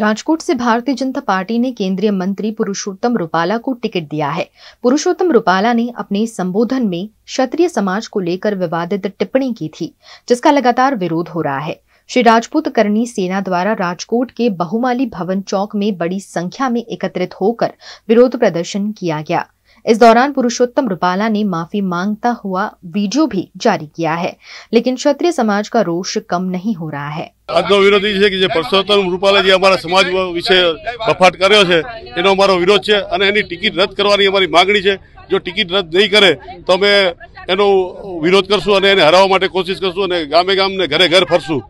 राजकोट से भारतीय जनता पार्टी ने केंद्रीय मंत्री पुरुषोत्तम रूपाला को टिकट दिया है पुरुषोत्तम रूपाला ने अपने संबोधन में क्षत्रिय समाज को लेकर विवादित टिप्पणी की थी जिसका लगातार विरोध हो रहा है श्री राजपूत करनी सेना द्वारा राजकोट के बहुमाली भवन चौक में बड़ी संख्या में एकत्रित होकर विरोध प्रदर्शन किया गया इस दौरान पुरुषोत्तम रूपाला ने माफी मांगता हुआ वीडियो भी जारी किया है लेकिन क्षत्रिय समाज का रोष कम नहीं हो रहा है આજનો વિરોધ એ છે કે જે પરસોત્તમ રૂપાલે જે અમારા સમાજ વિશે બફાટ કર્યો છે એનો અમારો વિરોધ છે અને એની ટિકિટ રદ કરવાની અમારી માગણી છે જો ટિકિટ રદ નહીં કરે તો અમે એનો વિરોધ કરશું અને એને હરાવવા માટે કોશિશ કરશું અને ગામે ગામને ઘરે ઘર ફરશું